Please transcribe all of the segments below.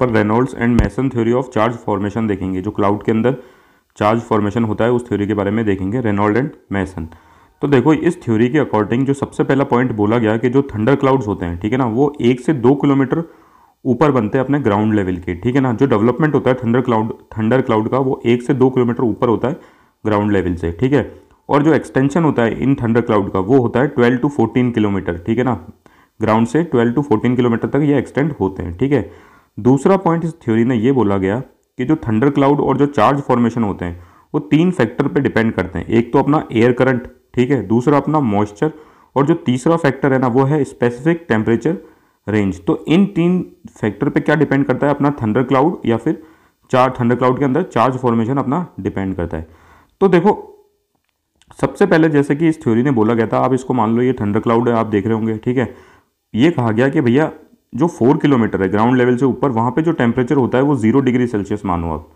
पर Reynolds and Mason theory of charge formation देखेंगे जो क्लाउड के अंदर चार्ज फॉर्मेशन होता है उस थ्योरी के बारे में देखेंगे रेनोल्ड एंड मैसन तो देखो इस थ्योरी के अकॉर्डिंग जो सबसे पहला पॉइंट बोला गया कि जो थंडर क्लाउड्स होते हैं ठीक है ना वो एक से दो किलोमीटर ऊपर बनते हैं अपने ग्राउंड लेवल के ठीक है ना जो डेवलपमेंट होता है थंडर क्लाउड थंडर क्लाउड का वो एक से दो किलोमीटर ऊपर होता है ग्राउंड लेवल से ठीक है और जो एक्सटेंशन होता है इन थंडर क्लाउड का वो होता है ट्वेल्व टू फोर्टीन किलोमीटर ठीक है ना ग्राउंड से ट्वेल्व टू फोर्टीन किलोमीटर तक ये एक्सटेंड होते हैं ठीक है दूसरा पॉइंट इस थ्योरी में ये बोला गया कि जो थंडर क्लाउड और जो चार्ज फॉर्मेशन होते हैं वो तीन फैक्टर पे डिपेंड करते हैं एक तो अपना एयर करंट ठीक है दूसरा अपना मॉइस्चर और जो तीसरा फैक्टर है ना वो है स्पेसिफिक टेम्परेचर रेंज तो इन तीन फैक्टर पे क्या डिपेंड करता है अपना थंडर क्लाउड या फिर चार थंडर क्लाउड के अंदर चार्ज फॉर्मेशन अपना डिपेंड करता है तो देखो सबसे पहले जैसे कि इस थ्योरी ने बोला गया था आप इसको मान लो ये थंडर क्लाउड है आप देख रहे होंगे ठीक है ये कहा गया कि भैया जो फोर किलोमीटर है ग्राउंड लेवल से ऊपर वहाँ पे जो टेम्परेचर होता है वो जीरो डिग्री सेल्सियस मानो आप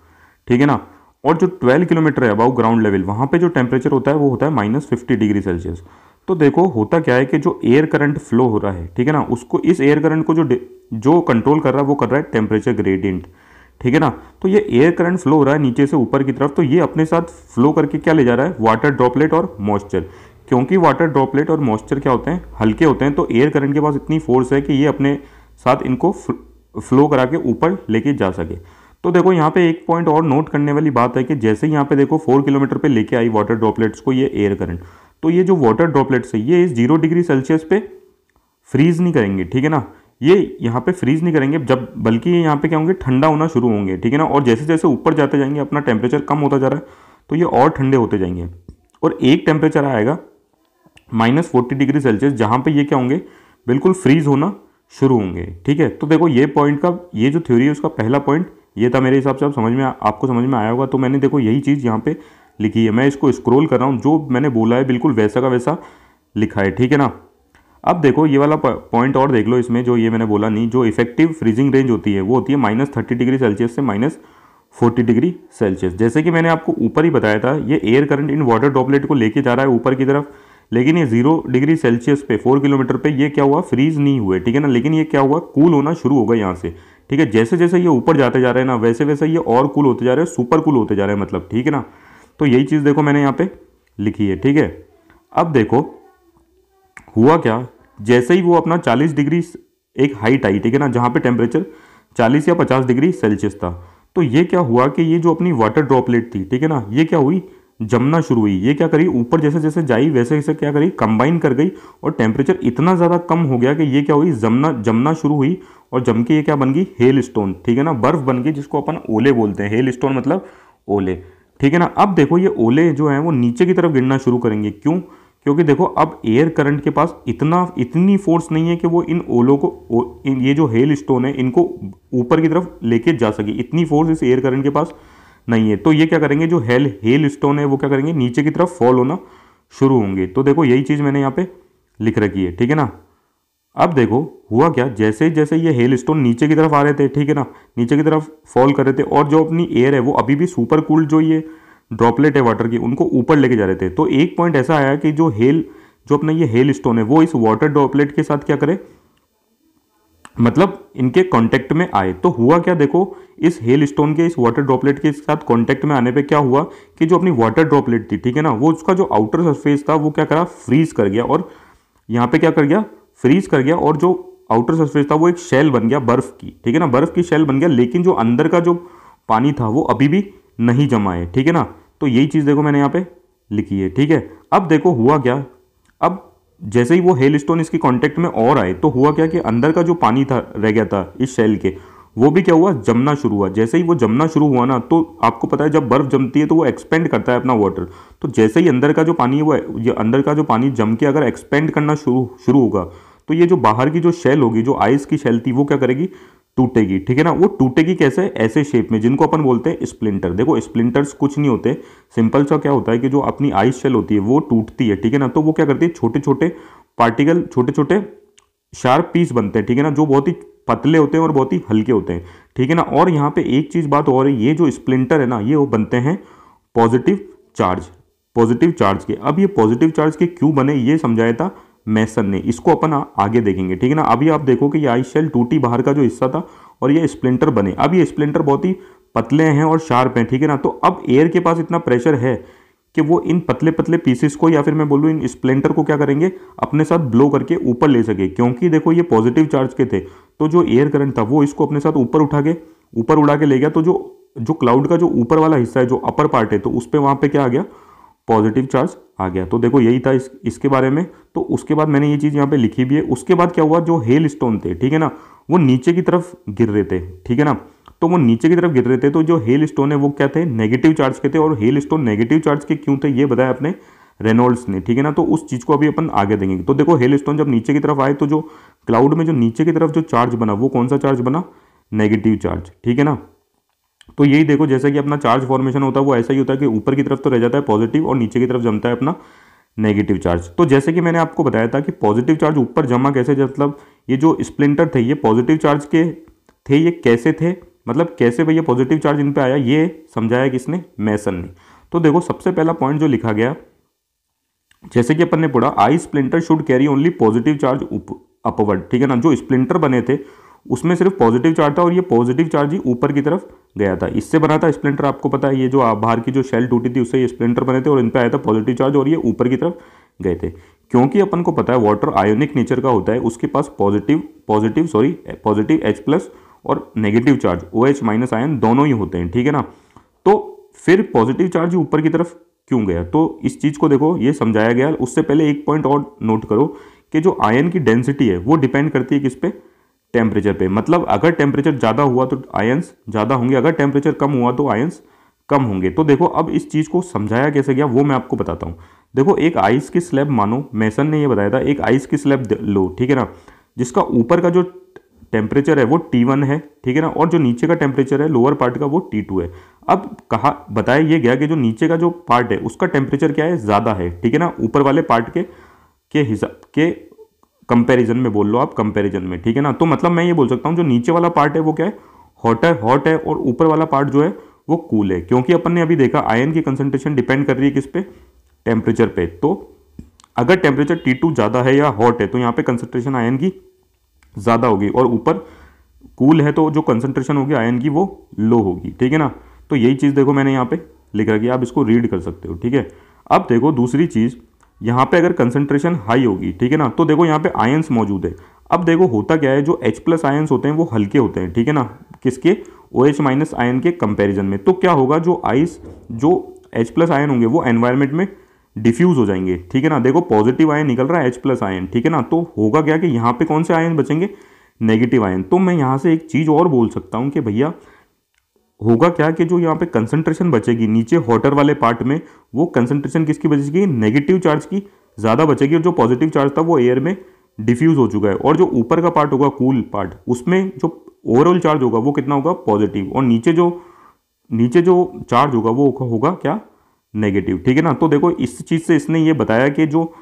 ठीक है ना और जो ट्वेल्व किलोमीटर है अबाउ ग्राउंड लेवल वहाँ पे जो टेम्परेचर होता है वो होता है माइनस फिफ्टी डिग्री सेल्सियस तो देखो होता क्या है कि जो एयर करंट फ्लो हो रहा है ठीक है ना उसको इस एयर करंट को जो जो कंट्रोल कर रहा है वो कर रहा है टेम्परेचर ग्रेडियंट ठीक है ना तो ये एयर करंट फ्लो हो रहा है नीचे से ऊपर की तरफ तो ये अपने साथ फ्लो करके क्या ले जा रहा है वाटर ड्रॉपलेट और मॉइस्चर क्योंकि वाटर ड्रॉपलेट और मॉइस्चर क्या होते हैं हल्के होते हैं तो एयर करंट के पास इतनी फोर्स है कि ये अपने साथ इनको फ्लो करा के ऊपर लेके जा सके तो देखो यहाँ पे एक पॉइंट और नोट करने वाली बात है कि जैसे यहाँ पे देखो फोर किलोमीटर पे लेके आई वाटर ड्रॉपलेट्स को ये एयर करंट तो ये जो वाटर ड्रॉपलेट्स है ये इस जीरो डिग्री सेल्सियस पे फ्रीज नहीं करेंगे ठीक है ना ये यहाँ पे फ्रीज नहीं करेंगे जब बल्कि ये यहाँ पे क्या होंगे ठंडा होना शुरू होंगे ठीक है ना और जैसे जैसे ऊपर जाते जाएंगे अपना टेम्परेचर कम होता जा रहा है तो ये और ठंडे होते जाएंगे और एक टेम्परेचर आएगा माइनस फोर्टी डिग्री सेल्सियस जहाँ पर ये क्या होंगे बिल्कुल फ्रीज होना शुरू होंगे ठीक है तो देखो ये पॉइंट का ये जो थ्योरी है उसका पहला पॉइंट ये था मेरे हिसाब से आप समझ में आपको समझ में आया होगा तो मैंने देखो यही चीज़ यहाँ पे लिखी है मैं इसको स्क्रॉल कर रहा हूँ जो मैंने बोला है बिल्कुल वैसा का वैसा लिखा है ठीक है ना अब देखो ये वाला पॉइंट और देख लो इसमें जो ये मैंने बोला नहीं जो इफेक्टिव फ्रीजिंग रेंज होती है वो होती है माइनस थर्टी डिग्री सेल्सियस से माइनस फोर्टी डिग्री सेल्सियस जैसे कि मैंने आपको ऊपर ही बताया था ये एयर करंट इन वाटर ड्रॉपलेट को लेके जा रहा है ऊपर की तरफ लेकिन ये जीरो डिग्री सेल्सियस पे फोर किलोमीटर पे ये क्या हुआ फ्रीज नहीं हुए ठीक है ना लेकिन ये क्या हुआ कूल होना शुरू होगा यहाँ से ठीक है जैसे जैसे ये ऊपर जाते जा रहे हैं ना वैसे वैसे ये और कूल होते जा रहे हैं सुपर कूल होते जा रहे हैं मतलब ठीक है ना तो यही चीज़ देखो मैंने यहाँ पे लिखी है ठीक है अब देखो हुआ क्या जैसे ही वो अपना चालीस डिग्री एक हाइट आई ठीक है ना जहाँ पर टेम्परेचर चालीस या पचास डिग्री सेल्सियस था तो ये क्या हुआ कि ये जो अपनी वाटर ड्रॉपलेट थी ठीक है ना ये क्या हुई जमना शुरू हुई ये क्या करी ऊपर जैसे जैसे जाई वैसे वैसे क्या करी कंबाइन कर गई और टेम्परेचर इतना ज़्यादा कम हो गया कि ये क्या हुई जमना जमना शुरू हुई और जम के ये क्या बन गई हेल स्टोन ठीक है ना बर्फ़ बन गई जिसको अपन ओले बोलते हैं हेल स्टोन मतलब ओले ठीक है ना अब देखो ये ओले जो है वो नीचे की तरफ गिरना शुरू करेंगे क्यों क्योंकि देखो अब एयर करंट के पास इतना इतनी फोर्स नहीं है कि वो इन ओलों को ओ, इन, ये जो हेल स्टोन है इनको ऊपर की तरफ लेके जा सके इतनी फोर्स इस एयर करंट के पास नहीं है तो ये क्या करेंगे जो हेल हेल स्टोन है वो क्या करेंगे नीचे की तरफ फॉल होना शुरू होंगे तो देखो यही चीज़ मैंने यहाँ पे लिख रखी है ठीक है ना अब देखो हुआ क्या जैसे जैसे ये हेल स्टोन नीचे की तरफ आ रहे थे ठीक है ना नीचे की तरफ फॉल कर रहे थे और जो अपनी एयर है वो अभी भी सुपर कूल्ड जो ये ड्रॉपलेट है वाटर की उनको ऊपर लेके जा रहे थे तो एक पॉइंट ऐसा आया कि जो हेल जो अपना ये हेल स्टोन है वो इस वाटर ड्रॉपलेट के साथ क्या करे मतलब इनके कॉन्टेक्ट में आए तो हुआ क्या देखो इस हेल स्टोन के इस वाटर ड्रॉपलेट के साथ कॉन्टेक्ट में आने पे क्या हुआ कि जो अपनी वाटर ड्रॉपलेट थी ठीक है ना वो उसका जो आउटर सरफेस था वो क्या करा फ्रीज कर गया और यहाँ पे क्या कर गया फ्रीज कर गया और जो आउटर सरफेस था वो एक शेल बन गया बर्फ की ठीक है ना बर्फ की शेल बन गया लेकिन जो अंदर का जो पानी था वो अभी भी नहीं जमा है ठीक है ना तो यही चीज़ देखो मैंने यहाँ पे लिखी है ठीक है अब देखो हुआ क्या अब जैसे ही वो हेल स्टोन इसके कॉन्टेक्ट में और आए तो हुआ क्या कि अंदर का जो पानी था रह गया था इस शेल के वो भी क्या हुआ जमना शुरू हुआ जैसे ही वो जमना शुरू हुआ ना तो आपको पता है जब बर्फ़ जमती है तो वो एक्सपेंड करता है अपना वाटर तो जैसे ही अंदर का जो पानी है वो ये अंदर का जो पानी जम के अगर एक्सपेंड करना शुरू शुरू होगा तो ये जो बाहर की जो शेल होगी जो आइस की शेल थी वो क्या करेगी टूटेगी ठीक है ना वो टूटेगी कैसे ऐसे शेप में जिनको अपन बोलते हैं स्प्लिंटर देखो स्प्लिंटर्स कुछ नहीं होते सिंपल सा क्या होता है कि जो अपनी आइस शेल होती है वो टूटती है ठीक है ना तो वो क्या करती है छोटे छोटे पार्टिकल छोटे छोटे शार्प पीस बनते हैं ठीक है ना जो बहुत ही पतले होते हैं और बहुत ही हल्के होते हैं ठीक है ना और यहाँ पे एक चीज़ बात और है ये जो स्प्लिंटर है ना ये वो बनते हैं पॉजिटिव चार्ज पॉजिटिव चार्ज के अब ये पॉजिटिव चार्ज के क्यों बने ये समझाया था मैसन ने इसको अपन आगे देखेंगे ठीक है ना अभी आप देखो कि ये आई शेल टूटी बाहर का जो हिस्सा था और ये स्प्लिंटर बने अब ये स्प्लिंटर बहुत ही पतले हैं और शार्प हैं ठीक है ना तो अब एयर के पास इतना प्रेशर है कि वो इन पतले पतले पीसेस को या फिर मैं बोलूँ इन स्प्लेंडर को क्या करेंगे अपने साथ ब्लो करके ऊपर ले सके क्योंकि देखो ये पॉजिटिव चार्ज के थे तो जो एयर करंट था वो इसको अपने साथ ऊपर उठा के ऊपर उड़ा के ले गया तो जो जो क्लाउड का जो ऊपर वाला हिस्सा है जो अपर पार्ट है तो उस पर वहाँ पर क्या आ गया पॉजिटिव चार्ज आ गया तो देखो यही था इस इसके बारे में तो उसके बाद मैंने ये चीज़ यहाँ पे लिखी भी है उसके बाद क्या हुआ जो हेल स्टोन थे ठीक है ना वो नीचे की तरफ गिर रहे थे ठीक है ना तो वो नीचे की तरफ गिर रहे थे तो जो हेल स्टोन है वो क्या थे नेगेटिव चार्ज के थे और हेल स्टोन नेगेटिव चार्ज के क्यों थे ये बताया अपने रेनॉल्ड्स ने ठीक है ना तो उस चीज़ को अभी अपन आगे देंगे तो देखो हेल स्टोन जब नीचे की तरफ आए तो जो क्लाउड में जो नीचे की तरफ जो चार्ज बना वो कौन सा चार्ज बना नेगेटिव चार्ज ठीक है ना तो यही देखो जैसा कि अपना चार्ज फॉर्मेशन होता है वो ऐसा ही होता है कि ऊपर की तरफ तो रह जाता है पॉजिटिव और नीचे की तरफ जमता है अपना नेगेटिव चार्ज तो जैसे कि मैंने आपको बताया था कि पॉजिटिव चार्ज ऊपर जमा कैसे मतलब ये जो स्प्लिंटर थे ये पॉजिटिव चार्ज के थे ये कैसे थे मतलब कैसे भैया पॉजिटिव चार्ज इन पर आया ये समझाया किसने मैसन ने तो देखो सबसे पहला पॉइंट जो लिखा गया जैसे कि अपन ने पढ़ा ice splinter should carry only positive charge upward ठीक है ना जो स्प्लिंटर बने थे उसमें सिर्फ पॉजिटिव चार्ज था और ये पॉजिटिव चार्ज ही ऊपर की तरफ गया था इससे बना था स्प्लेंडर आपको पता है ये जो बाहर की जो शेल टूटी थी उससे ये स्प्लेंडर बने थे और इन पर आया था पॉजिटिव चार्ज और ये ऊपर की तरफ गए थे क्योंकि अपन को पता है वाटर आयोनिक नेचर का होता है उसके पास positive positive sorry positive H plus और negative charge O H minus ion दोनों ही होते हैं ठीक है ना तो फिर पॉजिटिव चार्ज ऊपर की तरफ क्यों गया तो इस चीज़ को देखो ये समझाया गया उससे पहले एक पॉइंट और नोट करो कि जो आयन की डेंसिटी है वो डिपेंड करती है किस पे टेम्परेचर पे मतलब अगर टेम्परेचर ज़्यादा हुआ तो आयंस ज़्यादा होंगे अगर टेम्परेचर कम हुआ तो आयंस कम होंगे तो देखो अब इस चीज़ को समझाया कैसे गया वो मैं आपको बताता हूँ देखो एक आइस की स्लैब मानो मैसन ने ये बताया था एक आइस की स्लैब लो ठीक है ना जिसका ऊपर का जो टेम्परेचर है वो टी वन है ठीक है ना और जो नीचे का टेम्परेचर है लोअर पार्ट का वो टी टू है अब कहा बताया ये गया कि जो नीचे का जो पार्ट है उसका टेम्परेचर क्या है ज़्यादा है ठीक है ना ऊपर वाले पार्ट के के हिसाब के कंपैरिजन में बोल लो आप कंपैरिजन में ठीक है ना तो मतलब मैं ये बोल सकता हूँ जो नीचे वाला पार्ट है वो क्या है हॉट है हॉट है और ऊपर वाला पार्ट जो है वो कूल है क्योंकि अपन ने अभी देखा आयन की कंसनट्रेशन डिपेंड कर रही है किस पे टेम्परेचर पे तो अगर टेम्परेचर टी टू ज़्यादा है या हॉट है तो यहाँ पे कंसनट्रेशन आयन की ज़्यादा होगी और ऊपर कूल है तो जो कंसनट्रेशन होगी आयन की वो लो होगी ठीक है ना तो यही चीज़ देखो मैंने यहाँ पे लिख रखी है आप इसको रीड कर सकते हो ठीक है अब देखो दूसरी चीज़ यहाँ पे अगर कंसनट्रेशन हाई होगी ठीक है ना तो देखो यहाँ पे आयन्स मौजूद है अब देखो होता क्या है जो H प्लस आयन्स होते हैं वो हल्के होते हैं ठीक है ना किसके ओ एच माइनस आयन के कंपैरिजन में तो क्या होगा जो आइस जो H प्लस आयन होंगे वो एनवायरमेंट में डिफ्यूज हो जाएंगे ठीक है ना देखो पॉजिटिव आयन निकल रहा है एच प्लस आयन ठीक है ना तो होगा क्या कि यहाँ पे कौन से आयन बचेंगे नेगेटिव आयन तो मैं यहाँ से एक चीज़ और बोल सकता हूँ कि भैया होगा क्या कि जो यहाँ पे कंसंट्रेशन बचेगी नीचे हॉटर वाले पार्ट में वो कंसंट्रेशन किसकी बचेगी नेगेटिव चार्ज की ज़्यादा बचेगी और जो पॉजिटिव चार्ज था वो एयर में डिफ्यूज़ हो चुका है और जो ऊपर का पार्ट होगा कूल पार्ट उसमें जो ओवरऑल चार्ज होगा वो कितना होगा पॉजिटिव और नीचे जो नीचे जो चार्ज होगा वो होगा क्या नेगेटिव ठीक है ना तो देखो इस चीज़ से इसने ये बताया कि जो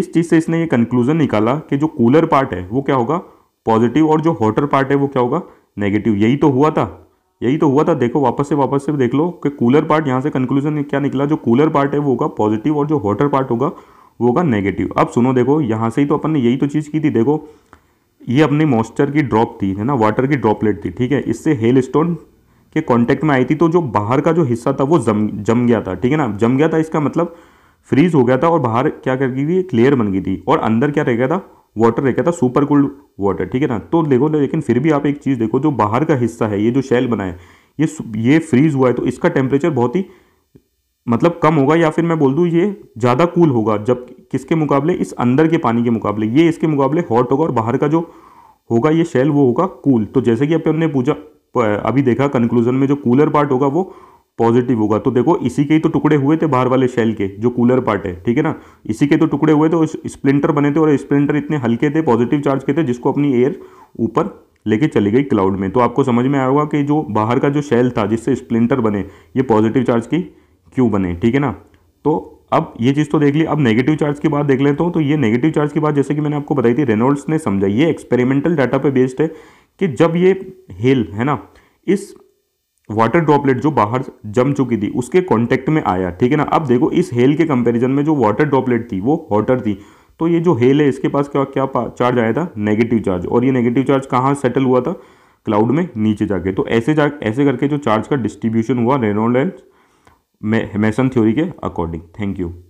इस चीज़ से इसने ये कंक्लूजन निकाला कि जो कूलर पार्ट है वो क्या होगा पॉजिटिव और जो हॉटर पार्ट है वो क्या होगा नेगेटिव यही तो हुआ था यही तो हुआ था देखो वापस से वापस से देख लो कि कूलर पार्ट यहाँ से कंक्लूजन क्या निकला जो कूलर पार्ट है वो होगा पॉजिटिव और जो हॉटर पार्ट होगा वो होगा नेगेटिव अब सुनो देखो यहाँ से ही तो अपन ने यही तो चीज़ की थी देखो ये अपनी मॉइस्चर की ड्रॉप थी है ना वाटर की ड्रॉपलेट थी ठीक है इससे हेल स्टोन के कांटेक्ट में आई थी तो जो बाहर का जो हिस्सा था वो जम जम गया था ठीक है ना जम गया था इसका मतलब फ्रीज हो गया था और बाहर क्या कर गई थी एक लेयर बन गई थी और अंदर क्या रह गया था वाटर रह गया था सुपर कूल्ड वाटर ठीक है ना तो देखो लेकिन फिर भी आप एक चीज़ देखो जो बाहर का हिस्सा है ये जो शेल बना है ये ये फ्रीज हुआ है तो इसका टेम्परेचर बहुत ही मतलब कम होगा या फिर मैं बोल दूँ ये ज़्यादा कूल होगा जब किसके मुकाबले इस अंदर के पानी के मुकाबले ये इसके मुकाबले हॉट होगा और बाहर का जो होगा ये शेल वो होगा कूल तो जैसे कि अपने पूछा अभी देखा कंक्लूजन में जो कूलर पार्ट होगा वो पॉजिटिव होगा तो देखो इसी के ही तो टुकड़े हुए थे बाहर वाले शेल के जो कूलर पार्ट है ठीक है ना इसी के तो टुकड़े हुए थे स्प्लिंटर बने थे और स्प्लिंटर इतने हल्के थे पॉजिटिव चार्ज के थे जिसको अपनी एयर ऊपर लेके चली गई क्लाउड में तो आपको समझ में आएगा कि जो बाहर का जो शेल था जिससे स्प्लिंटर बने ये पॉजिटिव चार्ज की क्यों बने ठीक है ना तो अब ये चीज़ तो देख ली अब नेगेटिव चार्ज की बात देख लेता हूँ तो ये नेगेटिव चार्ज की बात जैसे कि मैंने आपको बताई थी रेनोल्ड्स ने समझा ये एक्सपेरिमेंटल डाटा पे बेस्ड है कि जब ये हेल है ना इस वाटर ड्रॉपलेट जो बाहर जम चुकी थी उसके कॉन्टेक्ट में आया ठीक है ना अब देखो इस हेल के कंपेरिजन में जो वाटर ड्रॉपलेट थी वो हॉटर थी तो ये जो हेल है इसके पास क्या क्या चार्ज आया था नेगेटिव चार्ज और ये नेगेटिव चार्ज कहाँ सेटल हुआ था क्लाउड में नीचे जाके तो ऐसे जा ऐसे करके जो चार्ज का डिस्ट्रीब्यूशन हुआ रेनोल्ड एंड मैसन थ्योरी के अकॉर्डिंग थैंक यू